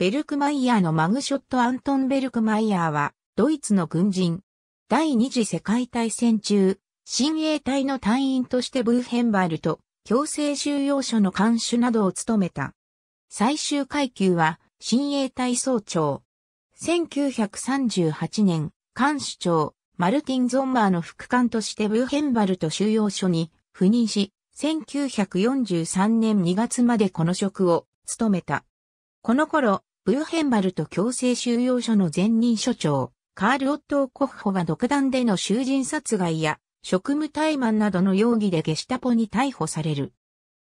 ベルクマイヤーのマグショット・アントン・ベルクマイヤーは、ドイツの軍人。第二次世界大戦中、親衛隊の隊員としてブーヘンバルと強制収容所の監守などを務めた。最終階級は、親衛隊総長。1938年、監守長、マルティン・ゾンマーの副官としてブーヘンバルト収容所に赴任し、1943年2月までこの職を務めた。この頃、ウルヘンバルト強制収容所の前任所長、カール・オットー・コッホは独断での囚人殺害や職務怠慢などの容疑でゲシュタポに逮捕される。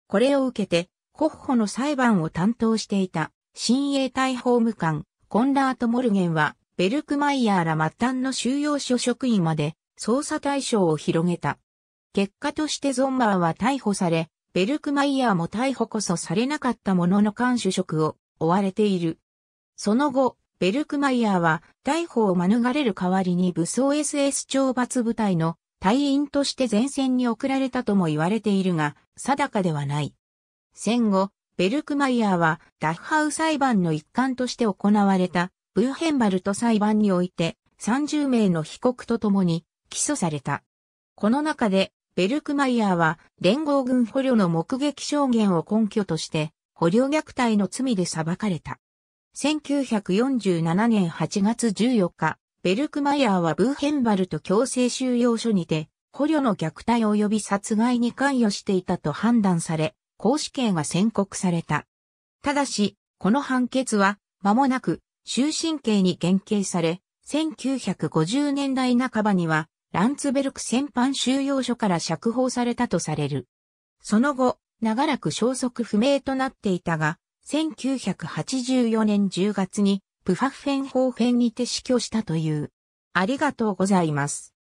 これを受けて、コッホの裁判を担当していた、新衛隊法務官、コンラート・モルゲンは、ベルクマイヤーら末端の収容所職員まで、捜査対象を広げた。結果としてゾンマーは逮捕され、ベルクマイヤーも逮捕こそされなかったものの監守職を追われている。その後、ベルクマイヤーは逮捕を免れる代わりに武装 SS 懲罰部隊の隊員として前線に送られたとも言われているが、定かではない。戦後、ベルクマイヤーはダッハウ裁判の一環として行われたブーヘンバルト裁判において30名の被告と共に起訴された。この中でベルクマイヤーは連合軍捕虜の目撃証言を根拠として捕虜虐待の罪で裁かれた。1947年8月14日、ベルクマイヤーはブーヘンバルト強制収容所にて、捕虜の虐待及び殺害に関与していたと判断され、公死刑が宣告された。ただし、この判決は、間もなく、終身刑に減刑され、1950年代半ばには、ランツベルク戦犯収容所から釈放されたとされる。その後、長らく消息不明となっていたが、1984年10月にプファッフェンホーフェンにて死去したという。ありがとうございます。